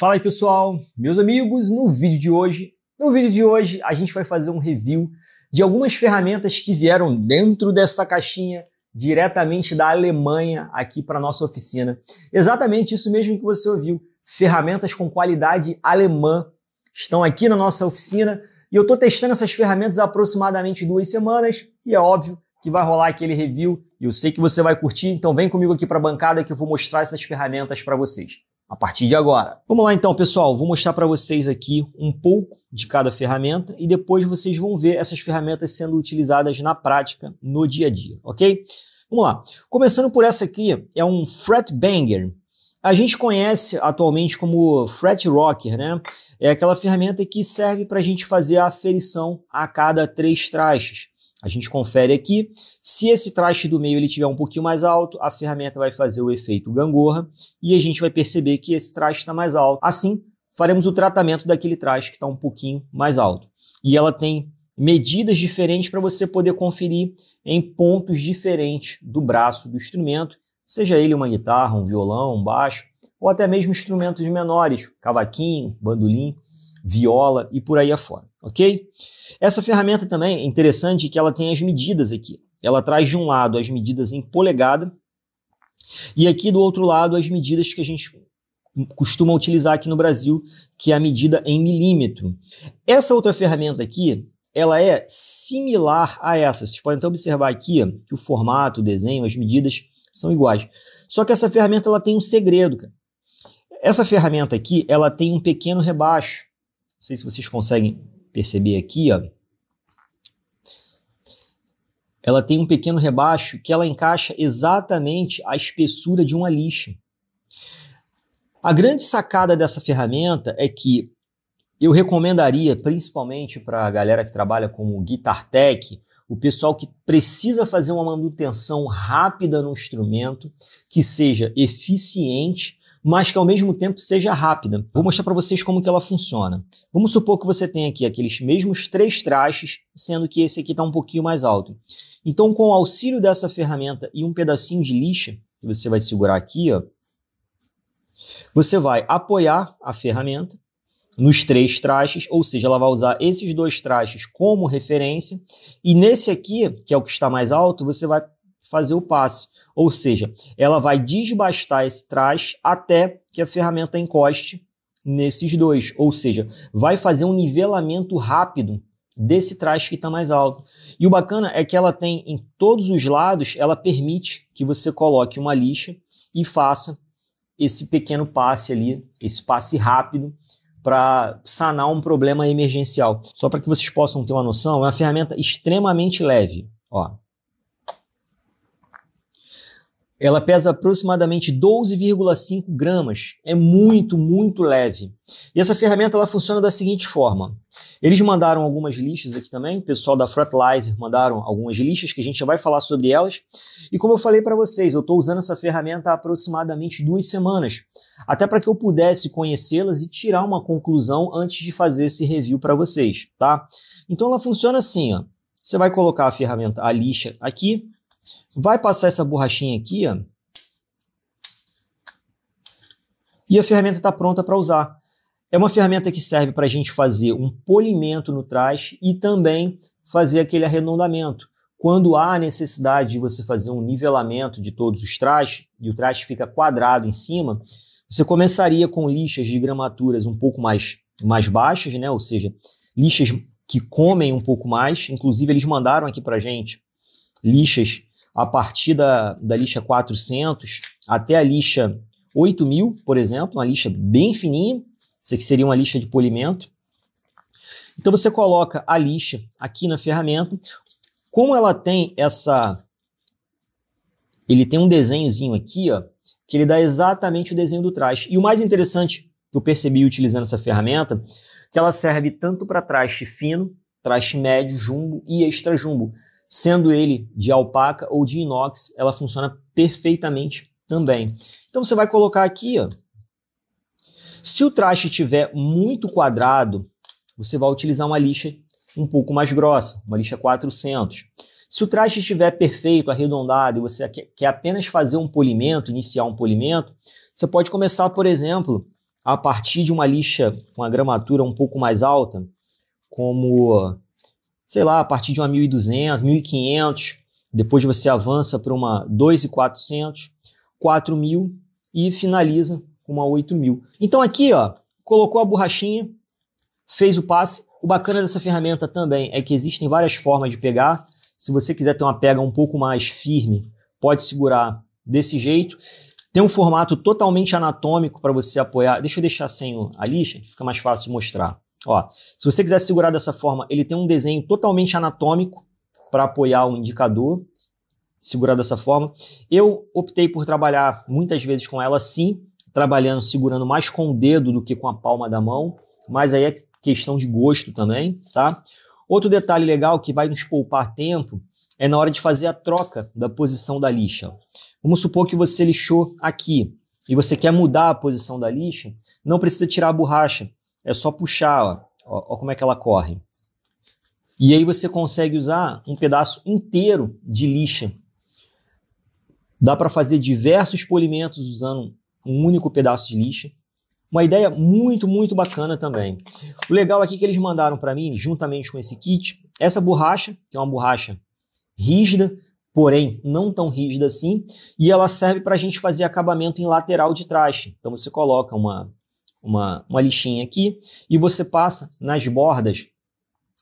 Fala aí pessoal, meus amigos, no vídeo de hoje, no vídeo de hoje a gente vai fazer um review de algumas ferramentas que vieram dentro dessa caixinha diretamente da Alemanha aqui para nossa oficina. Exatamente isso mesmo que você ouviu, ferramentas com qualidade alemã estão aqui na nossa oficina e eu estou testando essas ferramentas há aproximadamente duas semanas e é óbvio que vai rolar aquele review e eu sei que você vai curtir, então vem comigo aqui para a bancada que eu vou mostrar essas ferramentas para vocês a partir de agora. Vamos lá então, pessoal, vou mostrar para vocês aqui um pouco de cada ferramenta e depois vocês vão ver essas ferramentas sendo utilizadas na prática, no dia a dia, ok? Vamos lá. Começando por essa aqui, é um fret banger. A gente conhece atualmente como fret rocker, né? É aquela ferramenta que serve para a gente fazer a aferição a cada três trastes. A gente confere aqui. Se esse traste do meio ele tiver um pouquinho mais alto, a ferramenta vai fazer o efeito gangorra e a gente vai perceber que esse traste está mais alto. Assim, faremos o tratamento daquele traste que está um pouquinho mais alto. E ela tem medidas diferentes para você poder conferir em pontos diferentes do braço do instrumento, seja ele uma guitarra, um violão, um baixo, ou até mesmo instrumentos menores, cavaquinho, bandolim, viola e por aí afora ok? Essa ferramenta também é interessante que ela tem as medidas aqui. Ela traz de um lado as medidas em polegada e aqui do outro lado as medidas que a gente costuma utilizar aqui no Brasil, que é a medida em milímetro. Essa outra ferramenta aqui, ela é similar a essa. Vocês podem até observar aqui que o formato, o desenho, as medidas são iguais. Só que essa ferramenta ela tem um segredo, cara. Essa ferramenta aqui, ela tem um pequeno rebaixo. Não sei se vocês conseguem perceber aqui, ó, ela tem um pequeno rebaixo que ela encaixa exatamente a espessura de uma lixa. A grande sacada dessa ferramenta é que eu recomendaria, principalmente para a galera que trabalha com guitar tech, o pessoal que precisa fazer uma manutenção rápida no instrumento, que seja eficiente mas que ao mesmo tempo seja rápida. Vou mostrar para vocês como que ela funciona. Vamos supor que você tem aqui aqueles mesmos três trastes, sendo que esse aqui está um pouquinho mais alto. Então, com o auxílio dessa ferramenta e um pedacinho de lixa, que você vai segurar aqui, ó, você vai apoiar a ferramenta nos três trastes, ou seja, ela vai usar esses dois trastes como referência, e nesse aqui, que é o que está mais alto, você vai fazer o passe. Ou seja, ela vai desbastar esse trás até que a ferramenta encoste nesses dois. Ou seja, vai fazer um nivelamento rápido desse trás que está mais alto. E o bacana é que ela tem em todos os lados, ela permite que você coloque uma lixa e faça esse pequeno passe ali, esse passe rápido para sanar um problema emergencial. Só para que vocês possam ter uma noção, é uma ferramenta extremamente leve. Ó, ela pesa aproximadamente 12,5 gramas. É muito, muito leve. E essa ferramenta ela funciona da seguinte forma. Eles mandaram algumas lixas aqui também, o pessoal da Fertilizer mandaram algumas lixas que a gente já vai falar sobre elas. E como eu falei para vocês, eu estou usando essa ferramenta há aproximadamente duas semanas, até para que eu pudesse conhecê-las e tirar uma conclusão antes de fazer esse review para vocês, tá? Então ela funciona assim, ó. Você vai colocar a ferramenta, a lixa aqui, Vai passar essa borrachinha aqui, ó. E a ferramenta está pronta para usar. É uma ferramenta que serve para a gente fazer um polimento no traste e também fazer aquele arredondamento. Quando há a necessidade de você fazer um nivelamento de todos os trastes e o traste fica quadrado em cima, você começaria com lixas de gramaturas um pouco mais, mais baixas, né? ou seja, lixas que comem um pouco mais. Inclusive, eles mandaram aqui para gente lixas a partir da, da lixa 400 até a lixa 8000, por exemplo, uma lixa bem fininha, isso aqui seria uma lixa de polimento. Então você coloca a lixa aqui na ferramenta. Como ela tem essa... Ele tem um desenhozinho aqui, ó, que ele dá exatamente o desenho do traste. E o mais interessante que eu percebi utilizando essa ferramenta, que ela serve tanto para traste fino, traste médio, jumbo e extra jumbo. Sendo ele de alpaca ou de inox, ela funciona perfeitamente também. Então você vai colocar aqui, ó. Se o traste estiver muito quadrado, você vai utilizar uma lixa um pouco mais grossa, uma lixa 400. Se o traste estiver perfeito, arredondado, e você quer apenas fazer um polimento, iniciar um polimento, você pode começar, por exemplo, a partir de uma lixa com a gramatura um pouco mais alta, como sei lá, a partir de uma 1.200, 1.500, depois você avança para uma 2.400, 4.000 e finaliza com uma 8.000. Então aqui, ó, colocou a borrachinha, fez o passe. O bacana dessa ferramenta também é que existem várias formas de pegar. Se você quiser ter uma pega um pouco mais firme, pode segurar desse jeito. Tem um formato totalmente anatômico para você apoiar. Deixa eu deixar sem a lixa, fica mais fácil de mostrar. Ó, se você quiser segurar dessa forma, ele tem um desenho totalmente anatômico para apoiar o indicador, segurar dessa forma. Eu optei por trabalhar muitas vezes com ela assim, trabalhando segurando mais com o dedo do que com a palma da mão, mas aí é questão de gosto também, tá? Outro detalhe legal que vai nos poupar tempo é na hora de fazer a troca da posição da lixa. Vamos supor que você lixou aqui e você quer mudar a posição da lixa, não precisa tirar a borracha. É só puxar, ó, ó, ó como é que ela corre. E aí você consegue usar um pedaço inteiro de lixa. Dá para fazer diversos polimentos usando um único pedaço de lixa. Uma ideia muito, muito bacana também. O legal aqui é que eles mandaram para mim, juntamente com esse kit, essa borracha, que é uma borracha rígida, porém não tão rígida assim, e ela serve para a gente fazer acabamento em lateral de traste. Então você coloca uma uma, uma lixinha aqui, e você passa nas bordas,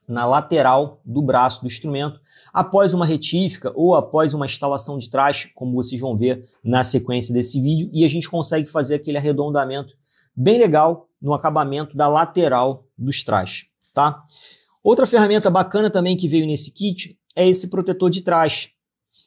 na lateral do braço do instrumento, após uma retífica ou após uma instalação de traste, como vocês vão ver na sequência desse vídeo, e a gente consegue fazer aquele arredondamento bem legal no acabamento da lateral dos trastes, tá? Outra ferramenta bacana também que veio nesse kit é esse protetor de traste.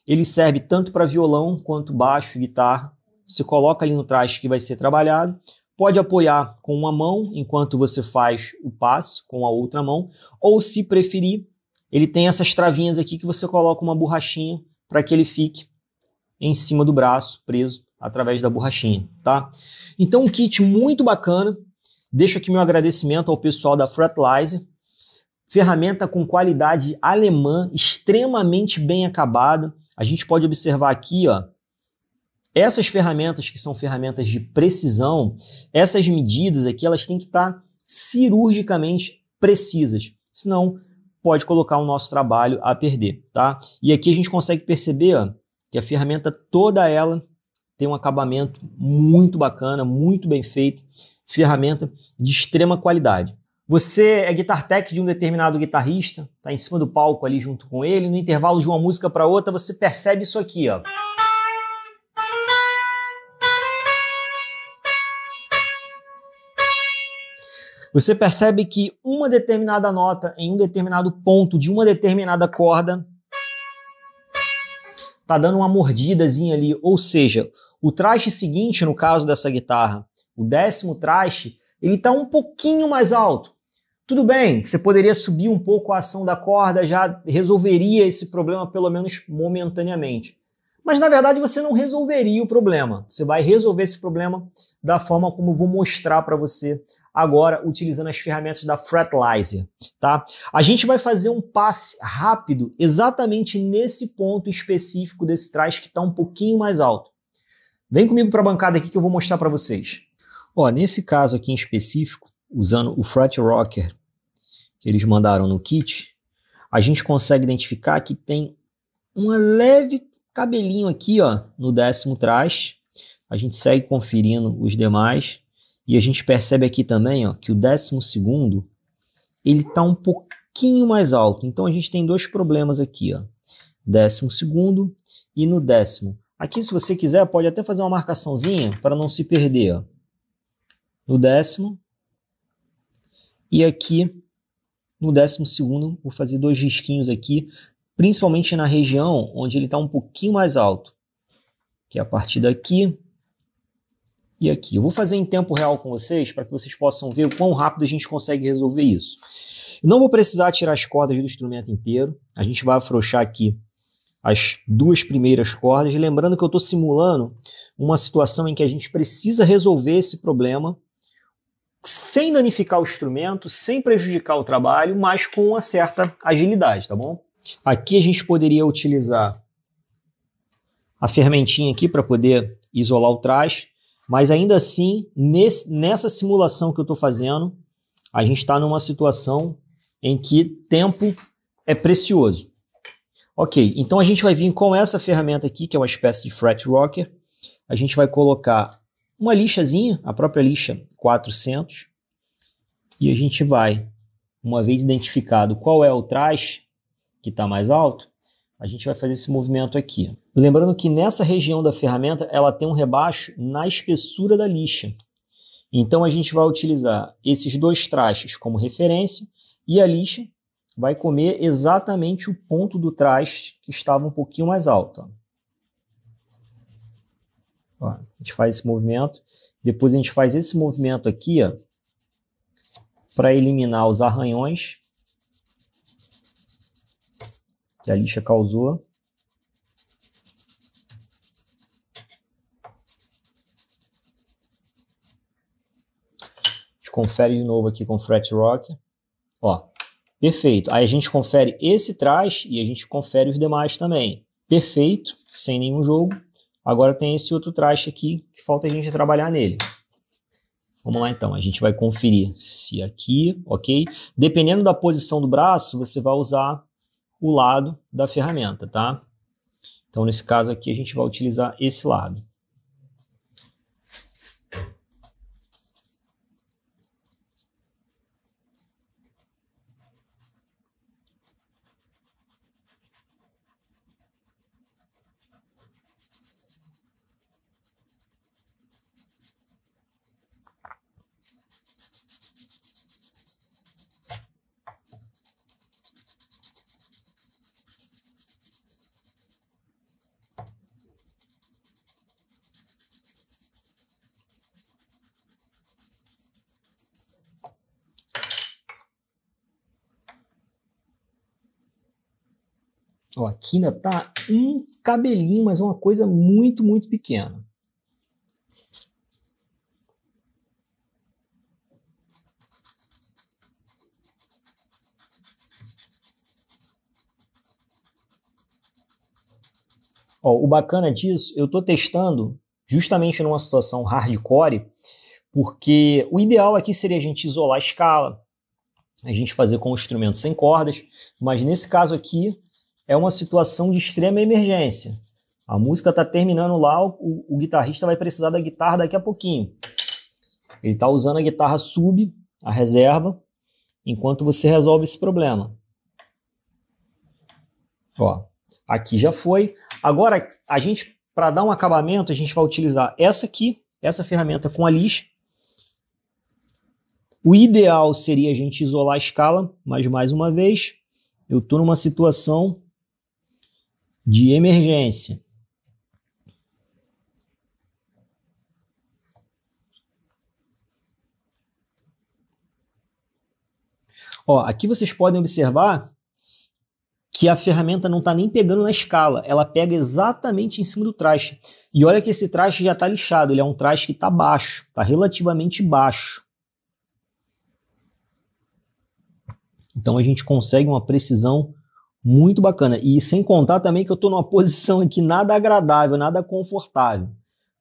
Ele serve tanto para violão quanto baixo, guitarra. Você coloca ali no traste que vai ser trabalhado, Pode apoiar com uma mão enquanto você faz o passe com a outra mão, ou se preferir, ele tem essas travinhas aqui que você coloca uma borrachinha para que ele fique em cima do braço, preso através da borrachinha, tá? Então um kit muito bacana. Deixo aqui meu agradecimento ao pessoal da Fretlizer, ferramenta com qualidade alemã, extremamente bem acabada. A gente pode observar aqui, ó, essas ferramentas que são ferramentas de precisão, essas medidas aqui, elas têm que estar cirurgicamente precisas, senão pode colocar o nosso trabalho a perder, tá? E aqui a gente consegue perceber ó, que a ferramenta toda ela tem um acabamento muito bacana, muito bem feito, ferramenta de extrema qualidade. Você é guitar tech de um determinado guitarrista, tá em cima do palco ali junto com ele, no intervalo de uma música para outra, você percebe isso aqui, ó. você percebe que uma determinada nota em um determinado ponto de uma determinada corda tá dando uma mordidazinha ali, ou seja, o traste seguinte, no caso dessa guitarra, o décimo traste, ele tá um pouquinho mais alto. Tudo bem, você poderia subir um pouco a ação da corda, já resolveria esse problema, pelo menos momentaneamente. Mas na verdade você não resolveria o problema. Você vai resolver esse problema da forma como eu vou mostrar para você agora utilizando as ferramentas da Fretlizer, tá? A gente vai fazer um passe rápido exatamente nesse ponto específico desse trás que está um pouquinho mais alto. Vem comigo para a bancada aqui que eu vou mostrar para vocês. Ó, nesse caso aqui em específico, usando o Fret Rocker que eles mandaram no kit, a gente consegue identificar que tem um leve cabelinho aqui, ó, no décimo trás. A gente segue conferindo os demais e a gente percebe aqui também ó, que o décimo segundo ele está um pouquinho mais alto. Então a gente tem dois problemas aqui, ó. décimo segundo e no décimo. Aqui, se você quiser, pode até fazer uma marcaçãozinha para não se perder. Ó. No décimo e aqui no décimo segundo, vou fazer dois risquinhos aqui, principalmente na região onde ele está um pouquinho mais alto, que é a partir daqui e aqui. Eu vou fazer em tempo real com vocês para que vocês possam ver o quão rápido a gente consegue resolver isso. Não vou precisar tirar as cordas do instrumento inteiro. A gente vai afrouxar aqui as duas primeiras cordas. Lembrando que eu estou simulando uma situação em que a gente precisa resolver esse problema sem danificar o instrumento, sem prejudicar o trabalho, mas com uma certa agilidade, tá bom? Aqui a gente poderia utilizar a fermentinha aqui para poder isolar o trás. Mas ainda assim, nesse, nessa simulação que eu estou fazendo, a gente está numa situação em que tempo é precioso. Ok, então a gente vai vir com essa ferramenta aqui, que é uma espécie de fret rocker. A gente vai colocar uma lixazinha, a própria lixa 400, e a gente vai, uma vez identificado qual é o traje que está mais alto, a gente vai fazer esse movimento aqui. Lembrando que nessa região da ferramenta, ela tem um rebaixo na espessura da lixa. Então a gente vai utilizar esses dois trastes como referência e a lixa vai comer exatamente o ponto do traste que estava um pouquinho mais alto. Ó. Ó, a gente faz esse movimento, depois a gente faz esse movimento aqui para eliminar os arranhões que a lixa causou. A gente confere de novo aqui com o fret rock. Ó, perfeito. Aí a gente confere esse trás e a gente confere os demais também. Perfeito, sem nenhum jogo. Agora tem esse outro traste aqui que falta a gente trabalhar nele. Vamos lá então, a gente vai conferir se aqui, ok? Dependendo da posição do braço, você vai usar o lado da ferramenta, tá? Então, nesse caso aqui, a gente vai utilizar esse lado. Ó, aqui ainda tá um cabelinho, mas é uma coisa muito, muito pequena. Ó, o bacana disso, eu estou testando justamente numa situação hardcore, porque o ideal aqui seria a gente isolar a escala, a gente fazer com o instrumento sem cordas, mas nesse caso aqui é uma situação de extrema emergência. A música está terminando lá, o, o, guitarrista vai precisar da guitarra daqui a pouquinho. Ele está usando a guitarra sub, a reserva, enquanto você resolve esse problema. Ó, aqui já foi. Agora, a gente, para dar um acabamento, a gente vai utilizar essa aqui, essa ferramenta com a lixa. O ideal seria a gente isolar a escala, mas mais uma vez, eu estou numa situação de emergência. Ó, aqui vocês podem observar que a ferramenta não está nem pegando na escala, ela pega exatamente em cima do traste. E olha que esse traste já está lixado, ele é um traste que está baixo, está relativamente baixo. Então a gente consegue uma precisão muito bacana. E sem contar também que eu estou numa posição aqui nada agradável, nada confortável.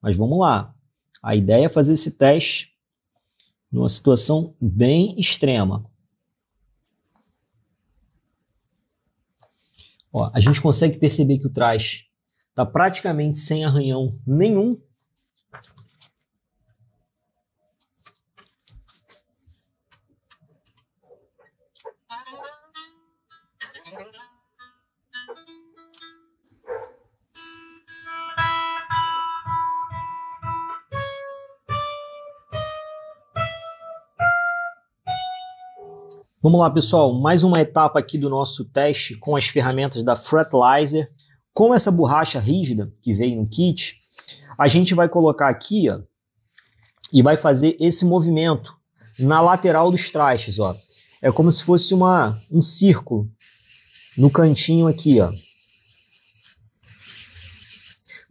Mas vamos lá. A ideia é fazer esse teste numa situação bem extrema. Ó, a gente consegue perceber que o trás está praticamente sem arranhão nenhum, Vamos lá, pessoal, mais uma etapa aqui do nosso teste com as ferramentas da Fretlizer. Com essa borracha rígida que veio no kit, a gente vai colocar aqui, ó, e vai fazer esse movimento na lateral dos trastes, ó. É como se fosse uma, um círculo no cantinho aqui, ó.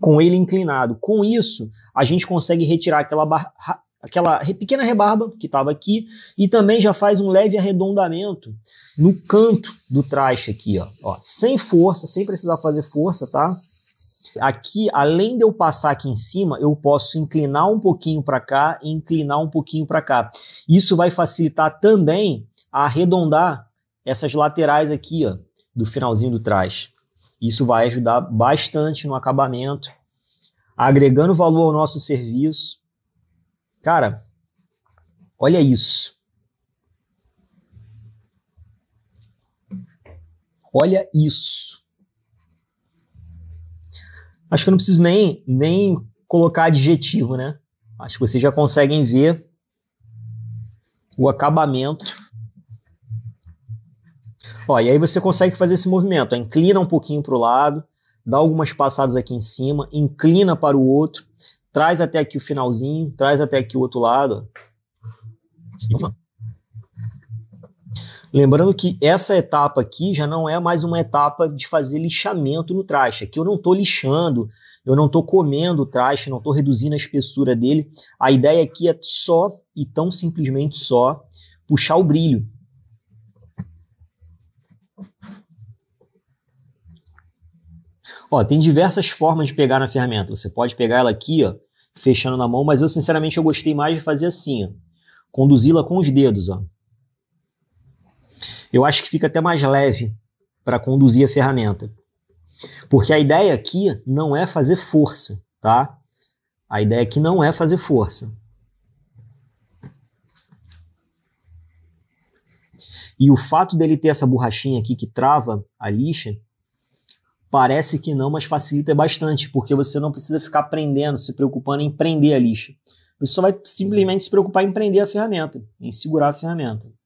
Com ele inclinado. Com isso, a gente consegue retirar aquela, barra, aquela pequena rebarba que estava aqui e também já faz um leve arredondamento no canto do traste aqui, ó, ó, sem força, sem precisar fazer força, tá? Aqui, além de eu passar aqui em cima, eu posso inclinar um pouquinho para cá e inclinar um pouquinho para cá. Isso vai facilitar também a arredondar essas laterais aqui, ó, do finalzinho do trás Isso vai ajudar bastante no acabamento, agregando valor ao nosso serviço Cara, olha isso. Olha isso. Acho que eu não preciso nem, nem colocar adjetivo, né? Acho que vocês já conseguem ver o acabamento. Ó, e aí você consegue fazer esse movimento. Ó, inclina um pouquinho para o lado, dá algumas passadas aqui em cima, inclina para o outro traz até aqui o finalzinho, traz até aqui o outro lado. Lembrando que essa etapa aqui já não é mais uma etapa de fazer lixamento no traste. Aqui eu não estou lixando, eu não estou comendo o traste, não estou reduzindo a espessura dele. A ideia aqui é só e tão simplesmente só puxar o brilho. Ó, tem diversas formas de pegar na ferramenta. Você pode pegar ela aqui, ó, fechando na mão, mas eu sinceramente eu gostei mais de fazer assim, ó. Conduzi-la com os dedos, ó. Eu acho que fica até mais leve para conduzir a ferramenta. Porque a ideia aqui não é fazer força, tá? A ideia aqui não é fazer força. E o fato dele ter essa borrachinha aqui que trava a lixa, Parece que não, mas facilita bastante, porque você não precisa ficar aprendendo, se preocupando em prender a lixa. Você só vai simplesmente se preocupar em prender a ferramenta, em segurar a ferramenta.